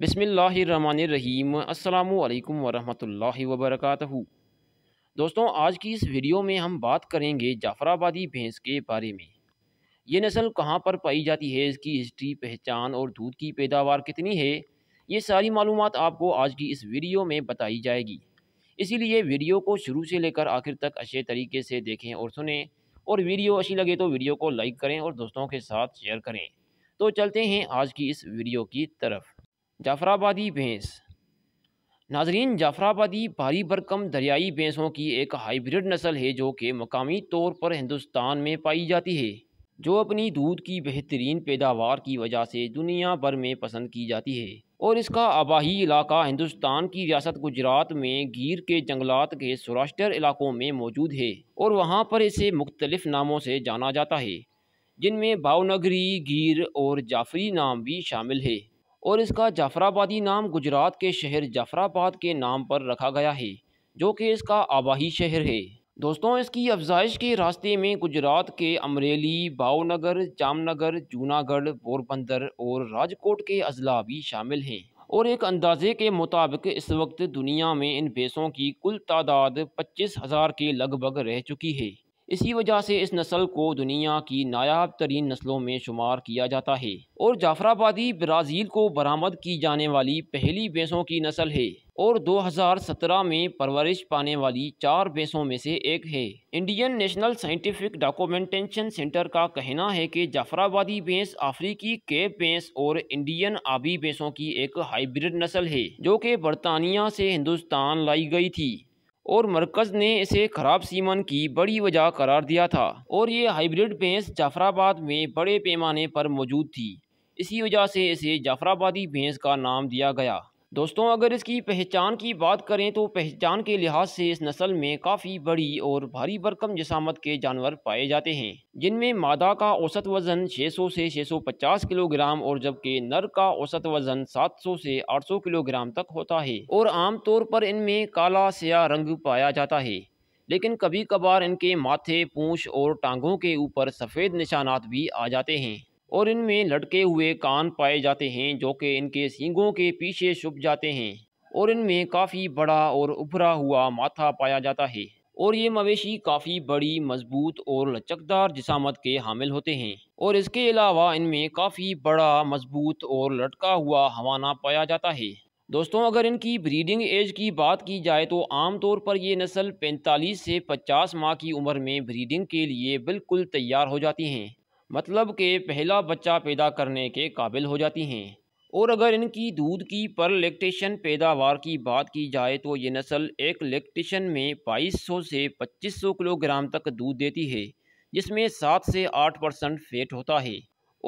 बिसमीम् अल्लाम वरहमल वबरक दोस्तों आज की इस वीडियो में हम बात करेंगे जाफराबादी भैंस के बारे में ये नस्ल कहाँ पर पाई जाती है इसकी हिस्ट्री पहचान और दूध की पैदावार कितनी है ये सारी मालूम आपको आज की इस वीडियो में बताई जाएगी इसीलिए वीडियो को शुरू से लेकर आखिर तक अच्छे तरीके से देखें और सुने और वीडियो अच्छी लगे तो वीडियो को लाइक करें और दोस्तों के साथ शेयर करें तो चलते हैं आज की इस वीडियो की तरफ़ जाफराबादी भैंस नाजरीन जाफराबादी भारी भरकम दरियाई भैंसों की एक हाइब्रिड नस्ल है जो कि मकामी तौर पर हिंदुस्तान में पाई जाती है जो अपनी दूध की बेहतरीन पैदावार की वजह से दुनिया भर में पसंद की जाती है और इसका आबाही इलाका हिंदुस्तान की रियासत गुजरात में गिर के जंगलात के सौराष्ट्र इलाकों में मौजूद है और वहाँ पर इसे मुख्तलिफ नामों से जाना जाता है जिनमें भावनगरी गिर और जाफरी नाम भी शामिल है और इसका जाफराबादी नाम गुजरात के शहर जाफराबाद के नाम पर रखा गया है जो कि इसका आबाही शहर है दोस्तों इसकी अफजाइश के रास्ते में गुजरात के अमरेली भावनगर जामनगर जूनागढ़ पोरबंदर और राजकोट के अजला भी शामिल हैं और एक अंदाजे के मुताबिक इस वक्त दुनिया में इन भैंसों की कुल तादाद पच्चीस हज़ार के लगभग रह चुकी है इसी वजह से इस नस्ल को दुनिया की नायाब तरीन नस्लों में शुमार किया जाता है और जाफराबादी ब्राज़ील को बरामद की जाने वाली पहली भैंसों की नस्ल है और 2017 में परवरिश पाने वाली चार भैंसों में से एक है Indian national scientific documentation centre का कहना है कि जाफराबादी भैंस अफ्रीकी केप भैंस और इंडियन आबी भैंसों की एक हाइब्रिड नस्ल है जो कि बरतानिया से हिंदुस्तान लाई गई थी और मरकज़ ने इसे ख़राब सीमन की बड़ी वजह करार दिया था और ये हाइब्रिड भैंस जाफराबाद में बड़े पैमाने पर मौजूद थी इसी वजह से इसे जाफराबादी भैंस का नाम दिया गया दोस्तों अगर इसकी पहचान की बात करें तो पहचान के लिहाज से इस नस्ल में काफ़ी बड़ी और भारी भरकम जसामत के जानवर पाए जाते हैं जिनमें मादा का औसत वज़न 600 से 650 किलोग्राम और जबकि नर का औसत वज़न 700 से 800 किलोग्राम तक होता है और आमतौर पर इनमें काला सया रंग पाया जाता है लेकिन कभी कभार इनके माथे पूँछ और टांगों के ऊपर सफ़ेद निशानात भी आ जाते हैं और इनमें लटके हुए कान पाए जाते हैं जो कि इनके सींगों के पीछे छुप जाते हैं और इनमें काफ़ी बड़ा और उभरा हुआ माथा पाया जाता है और ये मवेशी काफ़ी बड़ी मजबूत और लचकदार जिसामत के हामिल होते हैं और इसके अलावा इनमें काफ़ी बड़ा मजबूत और लटका हुआ हवाना पाया जाता है दोस्तों अगर इनकी ब्रीडिंग एज की बात की जाए तो आमतौर पर ये नस्ल 45 से 50 माह की उम्र में ब्रीडिंग के लिए बिल्कुल तैयार हो जाती हैं मतलब के पहला बच्चा पैदा करने के काबिल हो जाती हैं और अगर इनकी दूध की पर लेक्टेशन पैदावार की बात की जाए तो ये नस्ल एक लेक्टेशन में 2200 से 2500 किलोग्राम तक दूध देती है जिसमें 7 से 8 परसेंट फेट होता है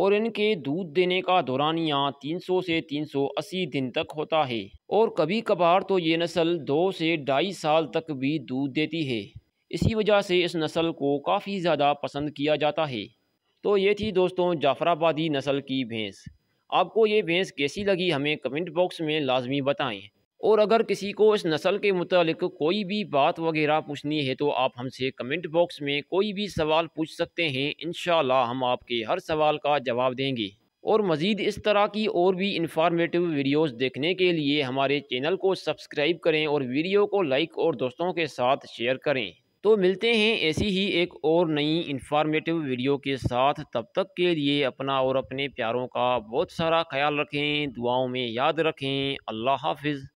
और इनके दूध देने का दौरानिया 300 से 380 दिन तक होता है और कभी कभार तो ये नस्ल दो से ढाई साल तक भी दूध देती है इसी वजह से इस नस्ल को काफ़ी ज़्यादा पसंद किया जाता है तो ये थी दोस्तों जाफराबादी नस्ल की भैंस आपको ये भैंस कैसी लगी हमें कमेंट बॉक्स में लाजमी बताएं और अगर किसी को इस नस्ल के मतलब कोई भी बात वगैरह पूछनी है तो आप हमसे कमेंट बॉक्स में कोई भी सवाल पूछ सकते हैं इन हम आपके हर सवाल का जवाब देंगे और मज़ीद इस तरह की और भी इंफॉर्मेटिव वीडियोस देखने के लिए हमारे चैनल को सब्सक्राइब करें और वीडियो को लाइक और दोस्तों के साथ शेयर करें तो मिलते हैं ऐसी ही एक और नई इन्फॉर्मेटिव वीडियो के साथ तब तक के लिए अपना और अपने प्यारों का बहुत सारा ख्याल रखें दुआओं में याद रखें अल्लाह हाफिज़